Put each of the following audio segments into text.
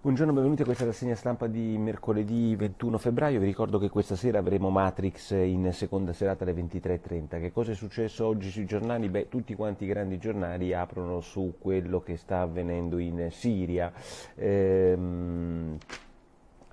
Buongiorno, benvenuti a questa rassegna stampa di mercoledì 21 febbraio. Vi ricordo che questa sera avremo Matrix in seconda serata alle 23.30. Che cosa è successo oggi sui giornali? Beh, tutti quanti i grandi giornali aprono su quello che sta avvenendo in Siria. Ehm,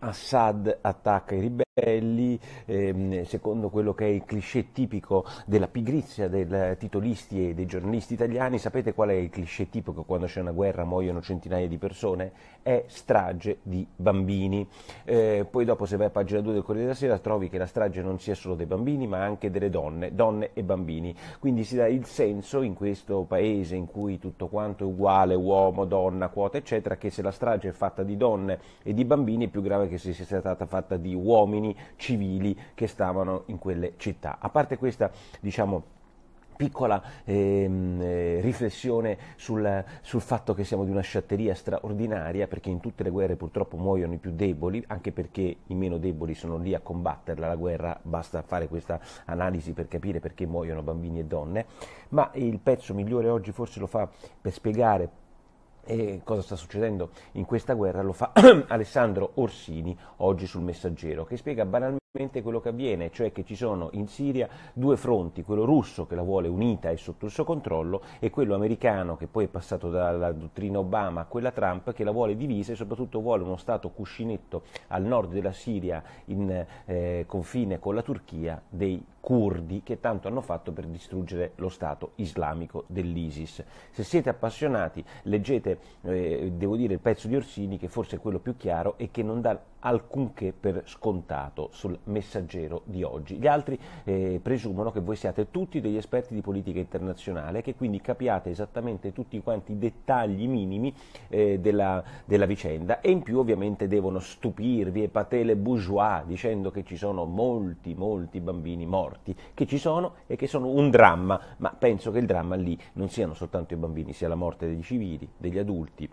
Assad attacca i ribelli. Lì, ehm, secondo quello che è il cliché tipico della pigrizia dei titolisti e dei giornalisti italiani, sapete qual è il cliché tipico quando c'è una guerra muoiono centinaia di persone? È strage di bambini. Eh, poi dopo se vai a pagina 2 del Corriere della Sera trovi che la strage non sia solo dei bambini ma anche delle donne, donne e bambini. Quindi si dà il senso in questo paese in cui tutto quanto è uguale, uomo, donna, quota eccetera, che se la strage è fatta di donne e di bambini è più grave che se sia stata fatta di uomini cittadini civili che stavano in quelle città. A parte questa, diciamo, piccola ehm, eh, riflessione sul, sul, fatto che siamo di una sciatteria straordinaria perché in tutte le guerre purtroppo muoiono i più deboli anche perché i meno deboli sono lì a combatterla la guerra basta fare questa analisi per capire perché muoiono bambini e donne ma il pezzo migliore oggi forse lo fa per spiegare e cosa sta succedendo in questa guerra lo fa Alessandro Orsini oggi sul Messaggero, che spiega banalmente quello che avviene, cioè che ci sono in Siria due fronti, quello russo che la vuole unita e sotto il suo controllo e quello americano che poi è passato dalla dottrina Obama a quella Trump che la vuole divisa e soprattutto vuole uno stato cuscinetto al nord della Siria in eh, confine con la Turchia dei curdi che tanto hanno fatto per distruggere lo Stato islamico dell'ISIS. Se siete appassionati leggete, eh, devo dire, il pezzo di Orsini che forse è quello più chiaro e che non dà alcunché per scontato sul messaggero di oggi. Gli altri eh, presumono che voi siate tutti degli esperti di politica internazionale, che quindi capiate esattamente tutti quanti i dettagli minimi eh, della, della, vicenda e in più ovviamente devono stupirvi e patele bourgeois dicendo che ci sono molti, molti bambini morti, che ci sono e che sono un dramma, ma penso che il dramma lì non siano soltanto i bambini, sia la morte dei civili, degli adulti,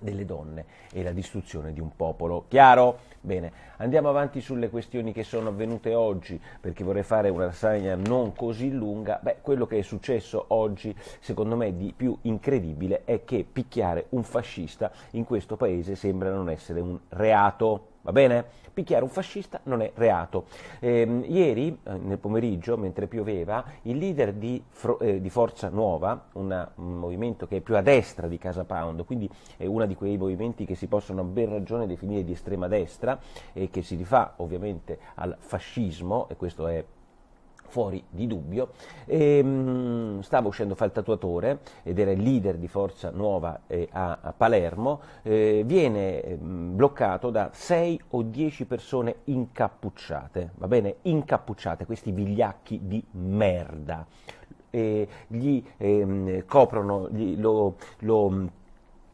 delle donne e la distruzione di un popolo. Chiaro? Bene, andiamo avanti sulle questioni che sono avvenute oggi, perché vorrei fare una rassegna non così lunga. Beh, quello che è successo oggi, secondo me, di più incredibile è che picchiare un fascista in questo paese sembra non essere un reato. Va bene? Picchiare un fascista non è reato. Ehm, eh, ieri, nel pomeriggio, mentre pioveva, il leader di, eh, di Forza Nuova, una, un mm, movimento che è più a destra di Casa Pound, quindi è uno di quei movimenti che si possono a ben ragione definire di estrema destra e che si rifà ovviamente al fascismo, e questo è fuori di dubbio. E, ehm, mh, stava uscendo fa il tatuatore ed era il leader di Forza Nuova eh, a, a, Palermo, eh, viene eh, bloccato da 6 o 10 persone incappucciate, va bene? Incappucciate, questi vigliacchi di merda. gli ehm, coprono, gli, lo, lo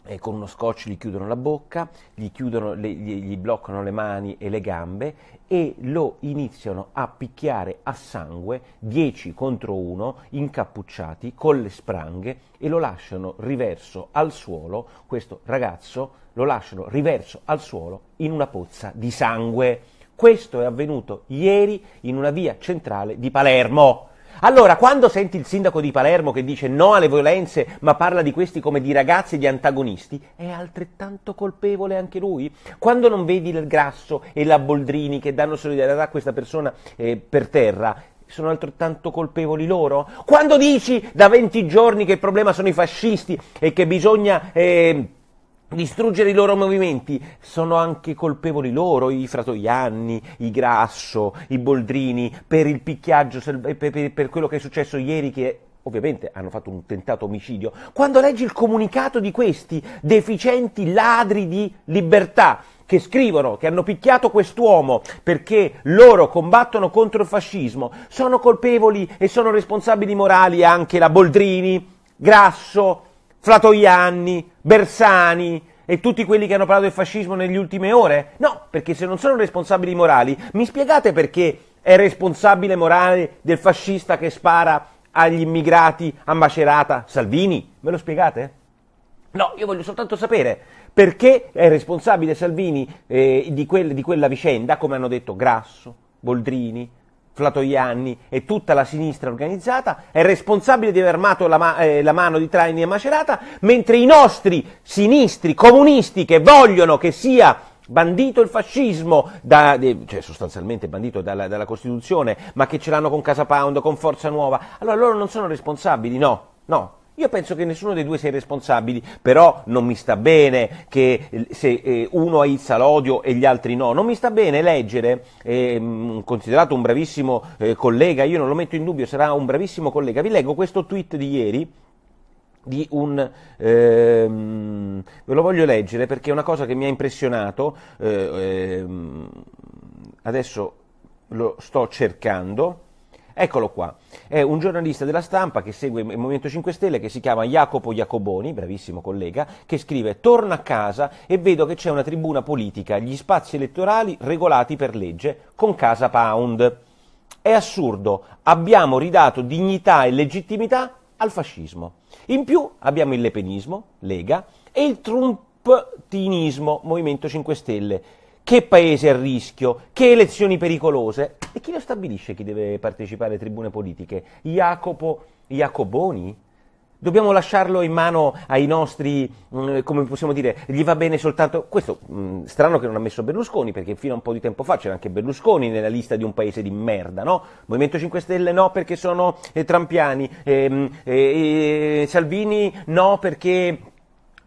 eh, con uno scotch gli chiudono la bocca, gli, chiudono, le, gli, gli bloccano le mani e le gambe e lo iniziano a picchiare a sangue 10 contro 1 incappucciati con le spranghe e lo lasciano riverso al suolo, questo ragazzo lo lasciano riverso al suolo in una pozza di sangue. Questo è avvenuto ieri in una via centrale di Palermo. Allora, quando senti il sindaco di Palermo che dice no alle violenze, ma parla di questi come di ragazzi e di antagonisti, è altrettanto colpevole anche lui? Quando non vedi il Grasso e la Boldrini che danno solidarietà a questa persona eh, per terra, sono altrettanto colpevoli loro? Quando dici da 20 giorni che il problema sono i fascisti e che bisogna... Eh, distruggere i loro movimenti, sono anche colpevoli loro, i Fratoianni, i Grasso, i Boldrini, per il picchiaggio, per, per, per quello che è successo ieri che ovviamente hanno fatto un tentato omicidio, quando leggi il comunicato di questi deficienti ladri di libertà che scrivono che hanno picchiato quest'uomo perché loro combattono contro il fascismo, sono colpevoli e sono responsabili morali anche la Boldrini, Grasso, Flatoianni, Bersani e tutti quelli che hanno parlato del fascismo negli ultime ore? No, perché se non sono responsabili morali, mi spiegate perché è responsabile morale del fascista che spara agli immigrati a Macerata Salvini? Me lo spiegate? No, io voglio soltanto sapere perché è responsabile Salvini eh, di, quel, di quella vicenda, come hanno detto Grasso, Boldrini, Flatoianni e tutta la sinistra organizzata, è responsabile di aver armato la, ma- eh, la mano di Traini e Macerata, mentre i nostri sinistri comunisti che vogliono che sia bandito il fascismo, da, eh, cioè sostanzialmente bandito dalla, dalla, Costituzione, ma che ce l'hanno con Casa Pound, con Forza Nuova, allora loro non sono responsabili, no, no. Io penso che nessuno dei due sia responsabile, però non mi sta bene che eh, se eh, uno aizza l'odio e gli altri no, non mi sta bene leggere, eh, considerato un bravissimo eh, collega, io non lo metto in dubbio, sarà un bravissimo collega, vi leggo questo tweet di ieri di un ehm, ve lo voglio leggere perché è una cosa che mi ha impressionato eh, ehm, adesso lo sto cercando Eccolo qua, è un giornalista della stampa che segue il Movimento 5 Stelle che si chiama Jacopo Jacoboni, bravissimo collega, che scrive Torna a casa e vedo che c'è una tribuna politica, gli spazi elettorali regolati per legge con Casa Pound. È assurdo, abbiamo ridato dignità e legittimità al fascismo. In più abbiamo il lepenismo, Lega, e il trumptinismo, Movimento 5 Stelle. Che paese a rischio, che elezioni pericolose chi lo stabilisce chi deve partecipare alle tribune politiche? Jacopo Jacoboni? Dobbiamo lasciarlo in mano ai nostri, mm, come possiamo dire, gli va bene soltanto... Questo mm, strano che non ha messo Berlusconi, perché fino a un po' di tempo fa c'era anche Berlusconi nella lista di un paese di merda, no? Movimento 5 Stelle no perché sono eh, trampiani, ehm, eh, eh, Salvini no perché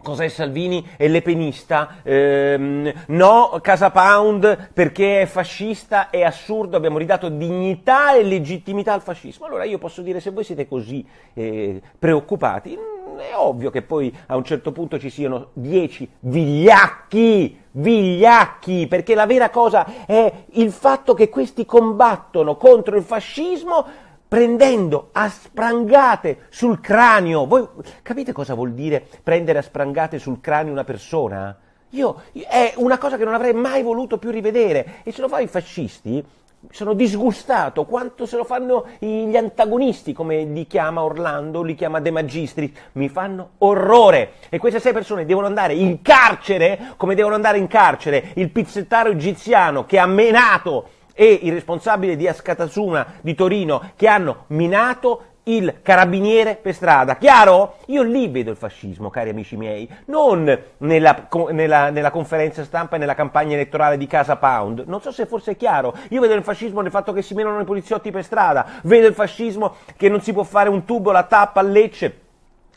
Cos'è Salvini? È lepenista? Ehm, no, Casa Pound perché è fascista, è assurdo, abbiamo ridato dignità e legittimità al fascismo. Allora io posso dire, se voi siete così eh, preoccupati, mm, è ovvio che poi a un certo punto ci siano dieci vigliacchi, vigliacchi, perché la vera cosa è il fatto che questi combattono contro il fascismo prendendo a sprangate sul cranio. Voi capite cosa vuol dire prendere a sprangate sul cranio una persona? Io, è una cosa che non avrei mai voluto più rivedere e se lo fanno i fascisti sono disgustato quanto se lo fanno gli antagonisti, come li chiama Orlando, li chiama De Magistri, mi fanno orrore. E queste sei persone devono andare in carcere, come devono andare in carcere il pizzettaro egiziano che ha menato e il responsabile di Ascatasuna di Torino che hanno minato il carabiniere per strada, chiaro? Io lì vedo il fascismo, cari amici miei, non nella, nella, nella, conferenza stampa e nella campagna elettorale di Casa Pound. Non so se forse è chiaro. Io vedo il fascismo nel fatto che si menano i poliziotti per strada, vedo il fascismo che non si può fare un tubo, la tappa, a Lecce.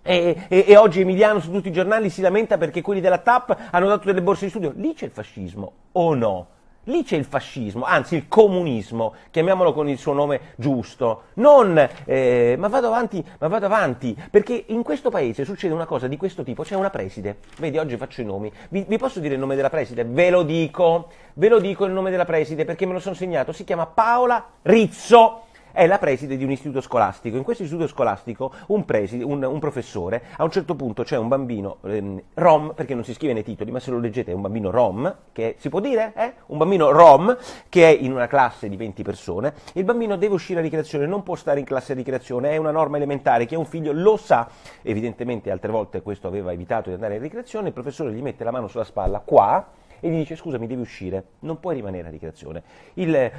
E, e, e oggi Emiliano su tutti i giornali si lamenta perché quelli della TAP hanno dato delle borse di studio. Lì c'è il fascismo, o no? Lì c'è il fascismo, anzi il comunismo, chiamiamolo con il suo nome giusto. Non, eh, ma vado avanti, ma vado avanti, perché in questo paese succede una cosa di questo tipo. C'è una preside, vedi, oggi faccio i nomi. Vi, vi posso dire il nome della preside? Ve lo dico, ve lo dico il nome della preside perché me lo sono segnato. Si chiama Paola Rizzo è la preside di un istituto scolastico. In questo istituto scolastico un, preside, un, un professore, a un certo punto c'è un bambino ehm, rom, perché non si scrive nei titoli, ma se lo leggete è un bambino rom, che si può dire? Eh? Un bambino rom che è in una classe di 20 persone, il bambino deve uscire a ricreazione, non può stare in classe a ricreazione, è una norma elementare che un figlio lo sa, evidentemente altre volte questo aveva evitato di andare in ricreazione, il professore gli mette la mano sulla spalla qua, e gli dice scusami devi uscire, non puoi rimanere a ricreazione. Il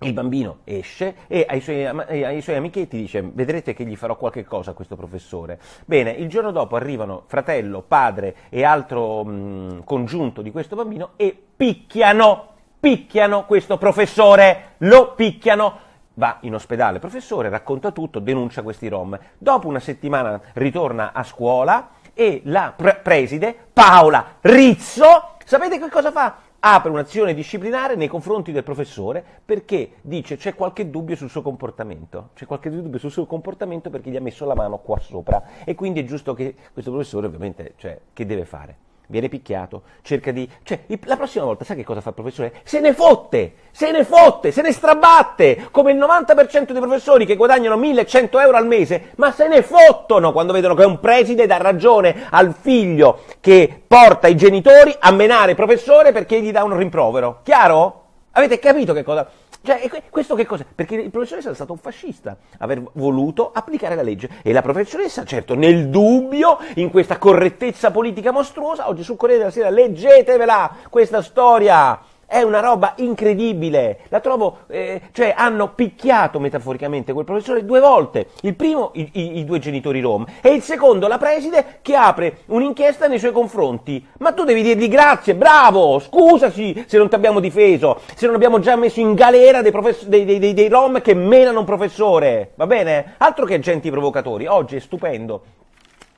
il bambino esce e ai suoi, ai suoi, amichetti dice vedrete che gli farò qualche cosa a questo professore. Bene, il giorno dopo arrivano fratello, padre e altro mh, mhmm, congiunto di questo bambino e picchiano, picchiano questo professore, lo picchiano. Va in ospedale, professore, racconta tutto, denuncia questi rom. Dopo una settimana ritorna a scuola e la pre- preside, Paola Rizzo, sapete che cosa fa? apre un'azione disciplinare nei confronti del professore perché dice c'è qualche dubbio sul suo comportamento, c'è qualche dubbio sul suo comportamento perché gli ha messo la mano qua sopra e quindi è giusto che questo professore ovviamente, cioè, che deve fare? viene picchiato, cerca di... Cioè, la prossima volta sai che cosa fa il professore? Se ne fotte, se ne fotte, se ne strabatte, come il 90% dei professori che guadagnano 1100 euro al mese, ma se ne fottono quando vedono che un preside dà ragione al figlio che porta i genitori a menare il professore perché gli dà un rimprovero. Chiaro? Avete capito che cosa... Cioè, questo che cosa? Perché il professoressa è stato un fascista, aver voluto applicare la legge. E la professoressa, certo, nel dubbio, in questa correttezza politica mostruosa, oggi sul Corriere della Sera leggetevela questa storia. È una roba incredibile, la trovo, eh, cioè hanno picchiato metaforicamente quel professore due volte, il primo i, i, i, due genitori rom e il secondo la preside che apre un'inchiesta nei suoi confronti. Ma tu devi dirgli grazie, bravo, scusaci se non ti abbiamo difeso, se non abbiamo già messo in galera dei, profess- dei, dei, dei rom che menano un professore, va bene? Altro che agenti provocatori, oggi è stupendo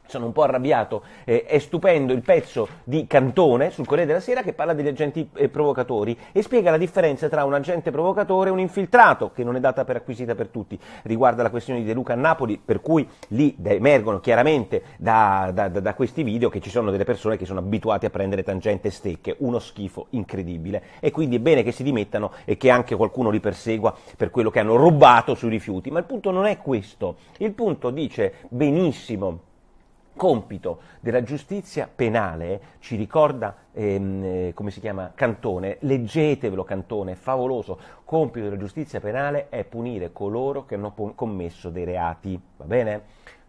sono un po' arrabbiato, eh, è stupendo il pezzo di Cantone sul Corriere della Sera che parla degli agenti eh, provocatori e spiega la differenza tra un agente provocatore e un infiltrato, che non è data per acquisita per tutti. Riguarda la questione di De Luca a Napoli, per cui lì emergono chiaramente da, da, da, da questi video che ci sono delle persone che sono abituate a prendere tangente stecche, uno schifo incredibile. E quindi è bene che si dimettano e che anche qualcuno li persegua per quello che hanno rubato sui rifiuti. Ma il punto non è questo, il punto dice benissimo compito della giustizia penale, ci ricorda, ehm, eh, come si chiama, Cantone, leggetevelo Cantone, è favoloso, compito della giustizia penale è punire coloro che hanno commesso dei reati, va bene?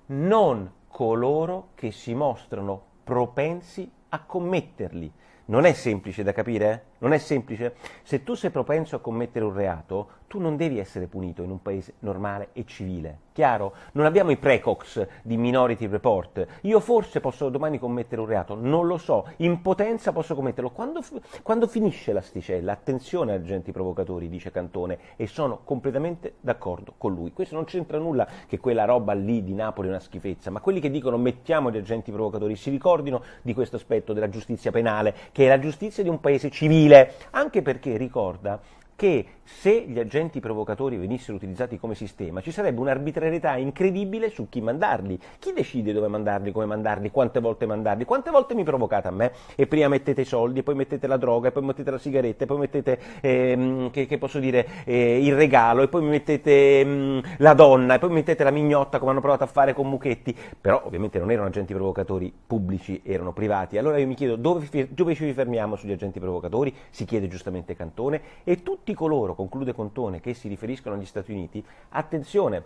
Non coloro che si mostrano propensi a commetterli. Non è semplice da capire? Non è semplice? Se tu sei propenso a commettere un reato, tu non devi essere punito in un paese normale e civile. Chiaro? Non abbiamo i precox di Minority Report. Io forse posso domani commettere un reato, non lo so. In potenza posso commetterlo. Quando, quando finisce l'asticella? Attenzione agenti provocatori, dice Cantone, e sono completamente d'accordo con lui. Questo non c'entra nulla che quella roba lì di Napoli è una schifezza, ma quelli che dicono mettiamo gli agenti provocatori si ricordino di questo aspetto della giustizia penale, che è la giustizia di un paese civile utile anche perché ricorda che se gli agenti provocatori venissero utilizzati come sistema ci sarebbe un'arbitrarietà incredibile su chi mandarli. Chi decide dove mandarli, come mandarli, quante volte mandarli, quante volte mi provocate a me e prima mettete i soldi, poi mettete la droga, poi mettete la sigaretta, poi mettete, ehm, che, che, posso dire, eh, il regalo, e poi mettete ehm, la donna, e poi mettete la mignotta come hanno provato a fare con Mucchetti. Però ovviamente non erano agenti provocatori pubblici, erano privati. Allora io mi chiedo dove, dove ci fermiamo sugli agenti provocatori, si chiede giustamente Cantone, e tutti tutti coloro, conclude Contone, che si riferiscono agli Stati Uniti, attenzione,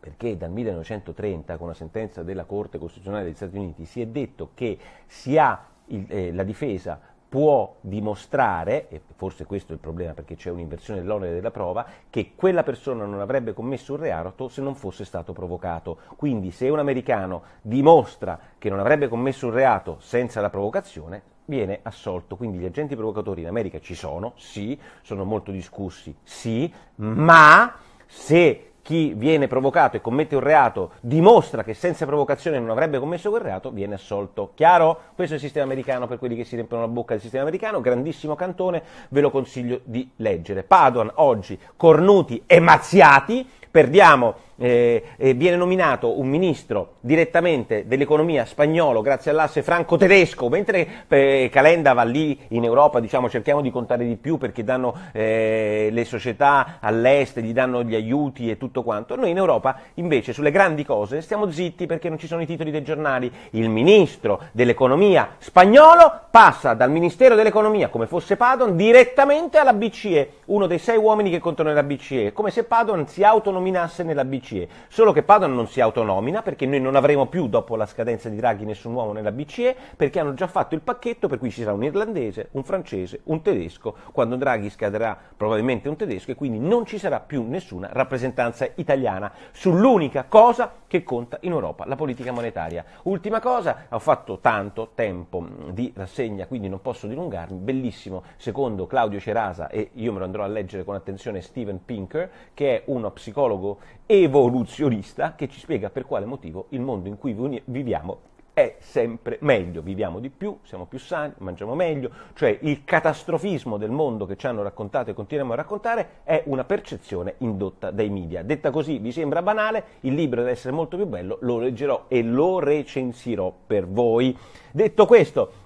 perché dal 1930, con la sentenza della Corte Costituzionale degli Stati Uniti, si è detto che si ha il, eh, la difesa può dimostrare, e forse questo è il problema perché c'è un'inversione dell'onere della prova, che quella persona non avrebbe commesso un reato se non fosse stato provocato. Quindi se un americano dimostra che non avrebbe commesso un reato senza la provocazione, viene assolto. Quindi gli agenti provocatori in America ci sono, sì, sono molto discussi, sì, ma se chi viene provocato e commette un reato dimostra che senza provocazione non avrebbe commesso quel reato, viene assolto. Chiaro? Questo è il sistema americano per quelli che si riempiono la bocca del sistema americano, grandissimo cantone, ve lo consiglio di leggere. Padoan oggi, cornuti e mazziati, perdiamo eh, eh, viene nominato un ministro direttamente dell'economia spagnolo grazie all'asse franco-tedesco, mentre eh, Calenda va lì in Europa, diciamo cerchiamo di contare di più perché danno eh, le società all'est, gli danno gli aiuti e tutto quanto. Noi in Europa invece sulle grandi cose stiamo zitti perché non ci sono i titoli dei giornali. Il ministro dell'economia spagnolo passa dal Ministero dell'economia come fosse Padon direttamente alla BCE, uno dei sei uomini che contano nella BCE, come se Padon si autonominasse nella BCE. BCE. Solo che Padoan non si autonomina perché noi non avremo più dopo la scadenza di Draghi nessun uomo nella BCE perché hanno già fatto il pacchetto per cui ci sarà un irlandese, un francese, un tedesco, quando Draghi scaderà probabilmente un tedesco e quindi non ci sarà più nessuna rappresentanza italiana sull'unica cosa che conta in Europa, la politica monetaria. Ultima cosa, ho fatto tanto tempo di rassegna, quindi non posso dilungarmi, bellissimo, secondo Claudio Cerasa e io me lo andrò a leggere con attenzione Steven Pinker, che è uno psicologo evo evoluzionista che ci spiega per quale motivo il mondo in cui viviamo è sempre meglio, viviamo di più, siamo più sani, mangiamo meglio, cioè il catastrofismo del mondo che ci hanno raccontato e continuiamo a raccontare è una percezione indotta dai media. Detta così vi sembra banale, il libro deve essere molto più bello, lo leggerò e lo recensirò per voi. Detto questo,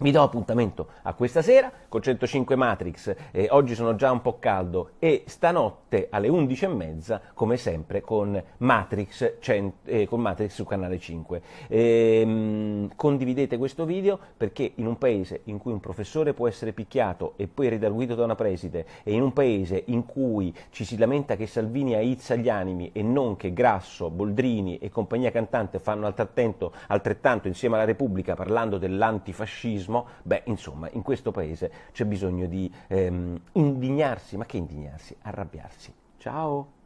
vi do appuntamento a questa sera con 105 Matrix, eh, oggi sono già un po' caldo e stanotte alle 11.30 come sempre con Matrix, cent- eh, con Matrix su canale 5. Eh, condividete questo video perché in un paese in cui un professore può essere picchiato e poi ridarguito da una preside e in un paese in cui ci si lamenta che Salvini aizza gli animi e non che Grasso, Boldrini e compagnia cantante fanno altrettanto, altrettanto insieme alla Repubblica parlando dell'antifascismo, terrorismo, beh, insomma, in questo paese c'è bisogno di ehm, indignarsi, ma che indignarsi? Arrabbiarsi. Ciao!